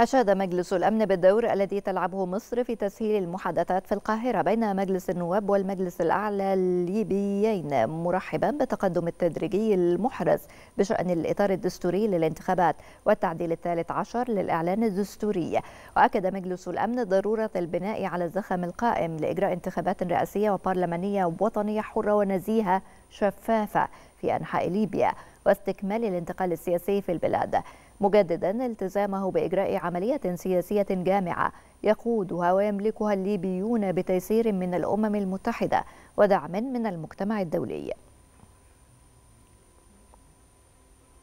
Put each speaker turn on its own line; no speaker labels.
أشاد مجلس الأمن بالدور الذي تلعبه مصر في تسهيل المحادثات في القاهرة بين مجلس النواب والمجلس الأعلى الليبيين مرحبا بالتقدم التدريجي المحرز بشأن الإطار الدستوري للانتخابات والتعديل الثالث عشر للإعلان الدستوري وأكد مجلس الأمن ضرورة البناء على الزخم القائم لإجراء انتخابات رئاسية وبرلمانية وطنية حرة ونزيهة شفافة في أنحاء ليبيا واستكمال الانتقال السياسي في البلاد مجددا التزامه باجراء عمليه سياسيه جامعه يقودها ويملكها الليبيون بتيسير من الامم المتحده ودعم من المجتمع الدولي